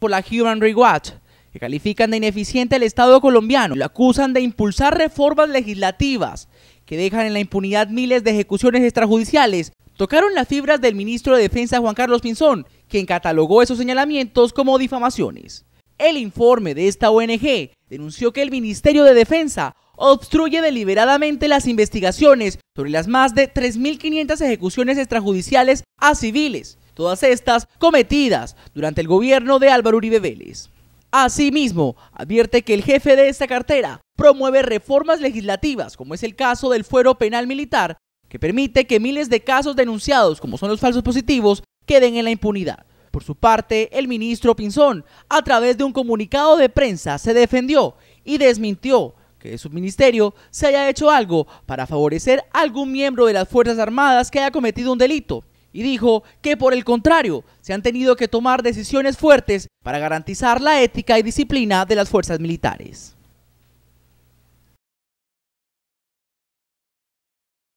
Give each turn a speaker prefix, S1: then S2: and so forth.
S1: por la Human Rights Watch, que califican de ineficiente al Estado colombiano y lo acusan de impulsar reformas legislativas que dejan en la impunidad miles de ejecuciones extrajudiciales, tocaron las fibras del ministro de Defensa Juan Carlos Pinzón, quien catalogó esos señalamientos como difamaciones. El informe de esta ONG denunció que el Ministerio de Defensa obstruye deliberadamente las investigaciones sobre las más de 3.500 ejecuciones extrajudiciales a civiles, todas estas cometidas durante el gobierno de Álvaro Uribe Vélez. Asimismo, advierte que el jefe de esta cartera promueve reformas legislativas, como es el caso del fuero penal militar, que permite que miles de casos denunciados, como son los falsos positivos, queden en la impunidad. Por su parte, el ministro Pinzón, a través de un comunicado de prensa, se defendió y desmintió que de su ministerio se haya hecho algo para favorecer a algún miembro de las Fuerzas Armadas que haya cometido un delito, y dijo que por el contrario se han tenido que tomar decisiones fuertes para garantizar la ética y disciplina de las fuerzas militares.